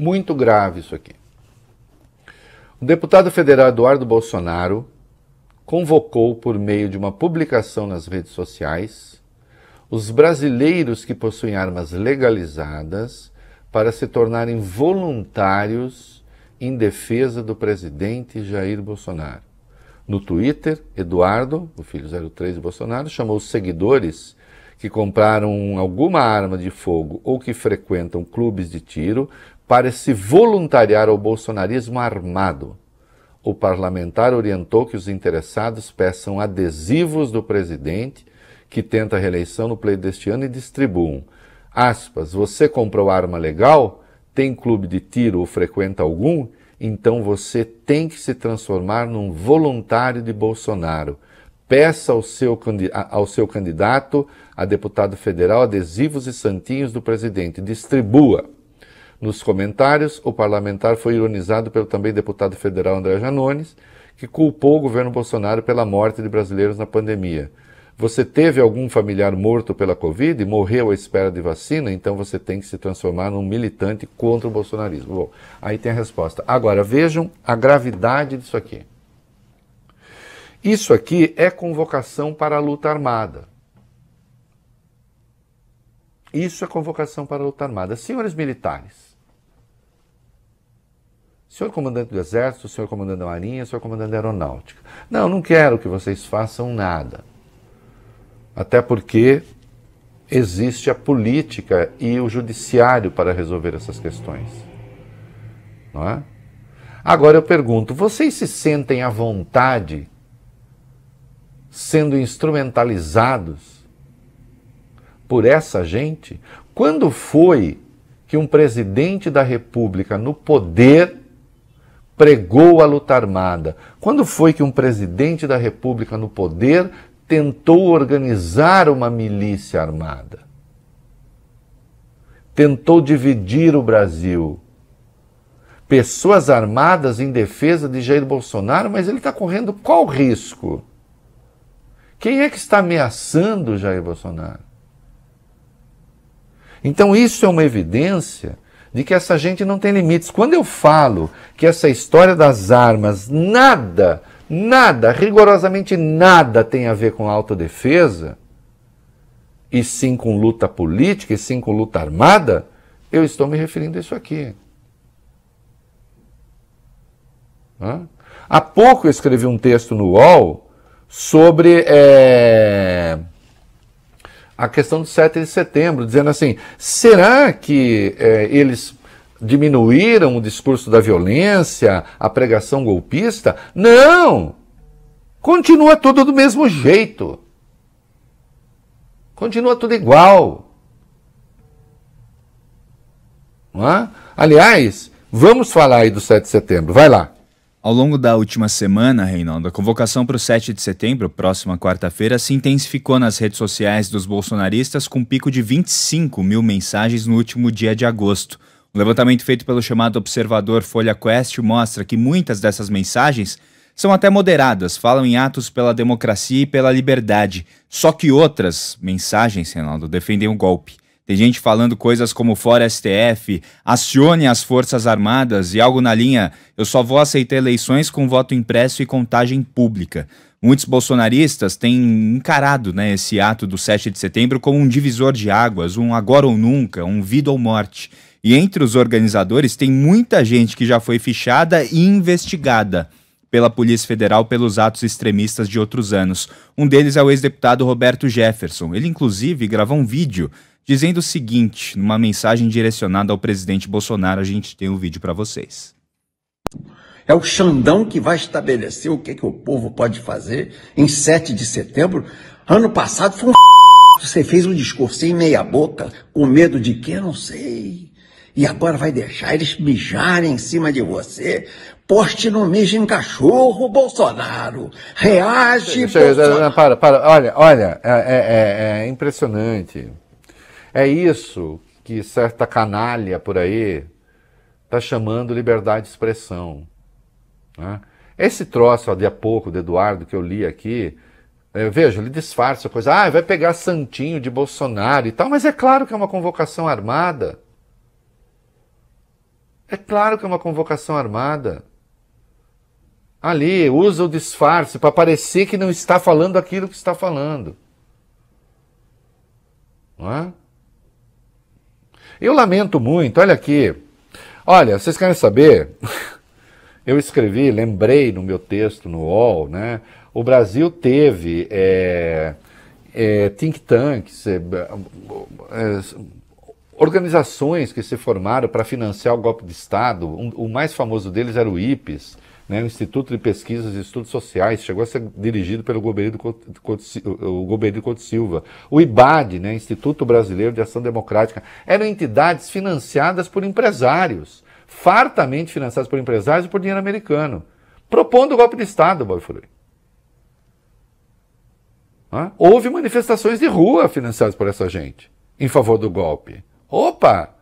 Muito grave isso aqui. O deputado federal Eduardo Bolsonaro convocou, por meio de uma publicação nas redes sociais, os brasileiros que possuem armas legalizadas para se tornarem voluntários em defesa do presidente Jair Bolsonaro. No Twitter, Eduardo, o filho 03 de Bolsonaro, chamou os seguidores que compraram alguma arma de fogo ou que frequentam clubes de tiro para se voluntariar ao bolsonarismo armado. O parlamentar orientou que os interessados peçam adesivos do presidente, que tenta a reeleição no pleito deste ano, e distribuam. Aspas, você comprou arma legal? Tem clube de tiro ou frequenta algum? Então você tem que se transformar num voluntário de Bolsonaro. Peça ao seu, ao seu candidato a deputado federal adesivos e santinhos do presidente. Distribua. Nos comentários, o parlamentar foi ironizado pelo também deputado federal André Janones, que culpou o governo Bolsonaro pela morte de brasileiros na pandemia. Você teve algum familiar morto pela Covid e morreu à espera de vacina, então você tem que se transformar num militante contra o bolsonarismo. Bom, aí tem a resposta. Agora, vejam a gravidade disso aqui. Isso aqui é convocação para a luta armada. Isso é convocação para a luta armada. Senhores militares, Senhor comandante do Exército, senhor comandante da Marinha, senhor comandante da Aeronáutica. Não, não quero que vocês façam nada. Até porque existe a política e o judiciário para resolver essas questões. Não é? Agora eu pergunto: vocês se sentem à vontade sendo instrumentalizados por essa gente? Quando foi que um presidente da República no poder pregou a luta armada? Quando foi que um presidente da República no poder tentou organizar uma milícia armada? Tentou dividir o Brasil. Pessoas armadas em defesa de Jair Bolsonaro, mas ele está correndo qual risco? Quem é que está ameaçando Jair Bolsonaro? Então, isso é uma evidência de que essa gente não tem limites. Quando eu falo que essa história das armas nada, nada, rigorosamente nada tem a ver com autodefesa, e sim com luta política, e sim com luta armada, eu estou me referindo a isso aqui. Hã? Há pouco eu escrevi um texto no UOL sobre. É a questão do 7 de setembro, dizendo assim: será que é, eles diminuíram o discurso da violência, a pregação golpista? Não! Continua tudo do mesmo jeito. Continua tudo igual. Não é? Aliás, vamos falar aí do 7 de setembro. Vai lá. Ao longo da última semana, Reinaldo, a convocação para o 7 de setembro, próxima quarta-feira, se intensificou nas redes sociais dos bolsonaristas com um pico de 25 mil mensagens no último dia de agosto. Um levantamento feito pelo chamado observador Folha Quest mostra que muitas dessas mensagens são até moderadas, falam em atos pela democracia e pela liberdade. Só que outras mensagens, Reinaldo, defendem o um golpe. Tem gente falando coisas como fora STF, acione as Forças Armadas e algo na linha: eu só vou aceitar eleições com voto impresso e contagem pública. Muitos bolsonaristas têm encarado né, esse ato do 7 de setembro como um divisor de águas, um agora ou nunca, um vida ou morte. E entre os organizadores tem muita gente que já foi fichada e investigada pela Polícia Federal pelos atos extremistas de outros anos. Um deles é o ex-deputado Roberto Jefferson. Ele, inclusive, gravou um vídeo dizendo o seguinte, numa mensagem direcionada ao presidente Bolsonaro, a gente tem um vídeo para vocês. É o Xandão que vai estabelecer o que, que o povo pode fazer em 7 de setembro. Ano passado foi um você fez um discurso em meia boca, com medo de quê? não sei. E agora vai deixar eles mijarem em cima de você? Poste no mijo em cachorro, Bolsonaro. Reage, Bolsonaro. Para, para. Olha, olha, é, é, é, é impressionante. É isso que certa canalha por aí está chamando liberdade de expressão. Né? Esse troço de há pouco do Eduardo que eu li aqui, é, veja, ele disfarça a coisa, ah, vai pegar santinho de Bolsonaro e tal, mas é claro que é uma convocação armada. É claro que é uma convocação armada. Ali, usa o disfarce para parecer que não está falando aquilo que está falando. Não é? Eu lamento muito, olha aqui. Olha, vocês querem saber? Eu escrevi, lembrei no meu texto no UOL, né? O Brasil teve é, é, think tanks, é, é organizações que se formaram para financiar o golpe de Estado. Um, o mais famoso deles era o IPES né, o Instituto de Pesquisas e Estudos Sociais, chegou a ser dirigido pelo de Couto Silva. O IBAD, né, Instituto Brasileiro de Ação Democrática, eram entidades financiadas por empresários, fartamente financiadas por empresários e por dinheiro americano, propondo o golpe de Estado, Bob Furui. Houve manifestações de rua financiadas por essa gente em favor do golpe. Opa!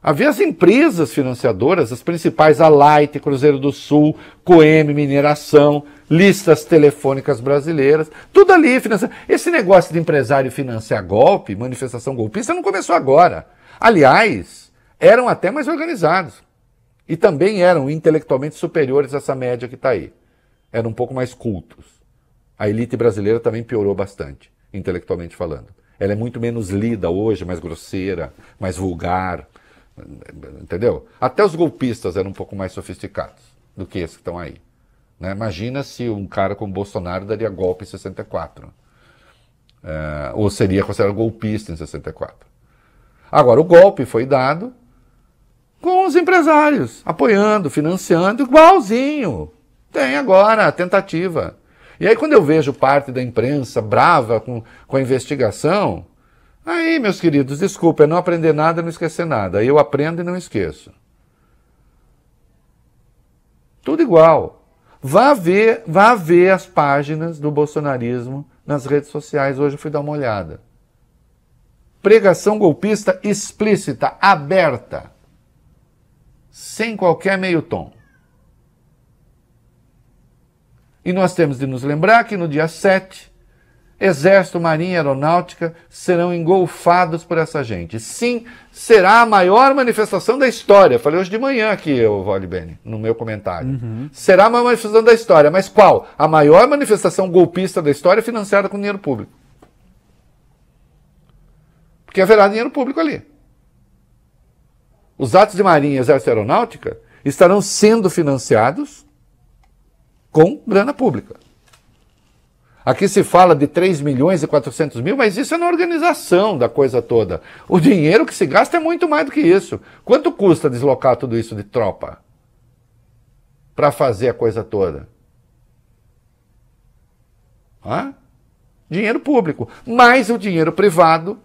Havia as empresas financiadoras, as principais, a Light, Cruzeiro do Sul, Coem, Mineração, listas telefônicas brasileiras, tudo ali financiado. Esse negócio de empresário financiar golpe, manifestação golpista, não começou agora. Aliás, eram até mais organizados. E também eram intelectualmente superiores a essa média que está aí. Eram um pouco mais cultos. A elite brasileira também piorou bastante, intelectualmente falando. Ela é muito menos lida hoje, mais grosseira, mais vulgar Entendeu? Até os golpistas eram um pouco mais sofisticados do que esses que estão aí. Né? Imagina se um cara como Bolsonaro daria golpe em 64. É, eh, ou seria considerado golpista em 64. Agora, o golpe foi dado com os empresários, apoiando, financiando, igualzinho. Tem agora a tentativa. E aí, quando eu vejo parte da imprensa brava com, com a investigação, Aí, meus queridos, desculpa, é não aprender nada, não esquecer nada. Eu aprendo e não esqueço. Tudo igual. Vá ver, vá ver as páginas do bolsonarismo nas redes sociais. Hoje eu fui dar uma olhada. Pregação golpista explícita, aberta, sem qualquer meio tom. E nós temos de nos lembrar que no dia 7 Exército, Marinha e Aeronáutica serão engolfados por essa gente. Sim, será a maior manifestação da história. Falei hoje de manhã aqui, o Vale Bene, no meu comentário. Uhum. Será a maior manifestação da história, mas qual? A maior manifestação golpista da história financiada com dinheiro público. Porque haverá dinheiro público ali. Os atos de Marinha e Exército e Aeronáutica estarão sendo financiados com grana pública. Aqui se fala de 3 milhões e 400 mil, mas isso é na organização da coisa toda. O dinheiro que se gasta é muito mais do que isso. Quanto custa deslocar tudo isso de tropa para fazer a coisa toda? Hã? Dinheiro público, mais o dinheiro privado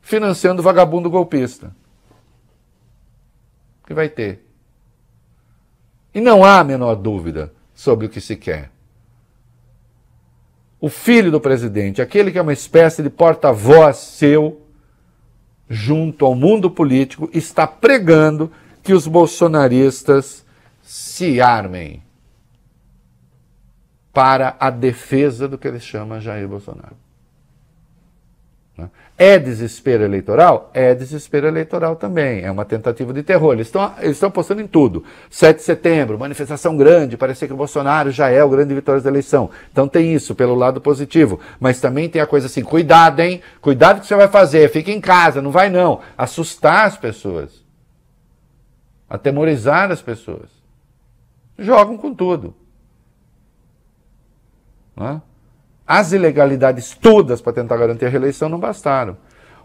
financiando o vagabundo golpista. Que vai ter. E não há a menor dúvida sobre o que se quer o filho do presidente, aquele que é uma espécie de porta-voz seu junto ao mundo político, está pregando que os bolsonaristas se armem para a defesa do que ele chama Jair Bolsonaro. Né? É desespero eleitoral? É desespero eleitoral também. É uma tentativa de terror. Eles estão, eles estão apostando em tudo. 7 de setembro, manifestação grande, parecia que o Bolsonaro já é o grande vitória da eleição. Então tem isso pelo lado positivo. Mas também tem a coisa assim: cuidado, hein? Cuidado que você vai fazer. Fica em casa, não vai não. Assustar as pessoas. Atemorizar as pessoas. Jogam com tudo. Não é? As ilegalidades todas para tentar garantir a reeleição não bastaram.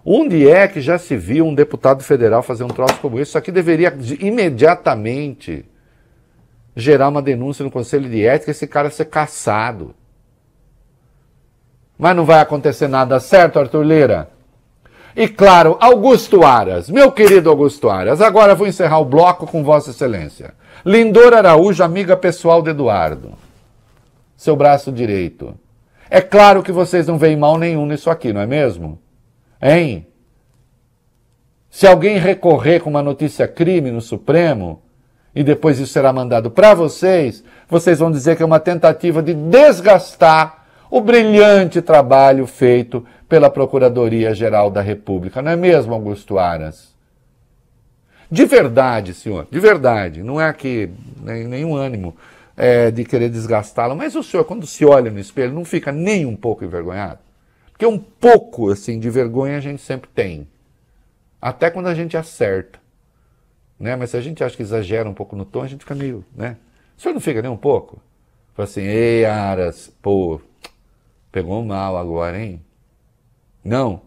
Onde é que já se viu um deputado federal fazer um troço como isso? Isso aqui deveria imediatamente gerar uma denúncia no Conselho de Ética e esse cara ser caçado. Mas não vai acontecer nada certo, Arthur Lira? E claro, Augusto Aras, meu querido Augusto Aras, agora vou encerrar o bloco com Vossa Excelência. Lindor Araújo, amiga pessoal de Eduardo, seu braço direito. É claro que vocês não veem mal nenhum nisso aqui, não é mesmo? Hein? Se alguém recorrer com uma notícia crime no Supremo, e depois isso será mandado para vocês, vocês vão dizer que é uma tentativa de desgastar o brilhante trabalho feito pela Procuradoria-Geral da República, não é mesmo, Augusto Aras? De verdade, senhor, de verdade, não é aqui nenhum ânimo é, de querer desgastá-la. Mas o senhor, quando se olha no espelho, não fica nem um pouco envergonhado? Porque um pouco, assim, de vergonha a gente sempre tem. Até quando a gente acerta. Né? Mas se a gente acha que exagera um pouco no tom, a gente fica meio, né? O senhor não fica nem um pouco? Fala assim, ei, Aras, pô, pegou mal agora, hein? Não?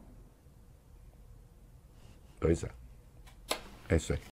Pois é. É isso aí.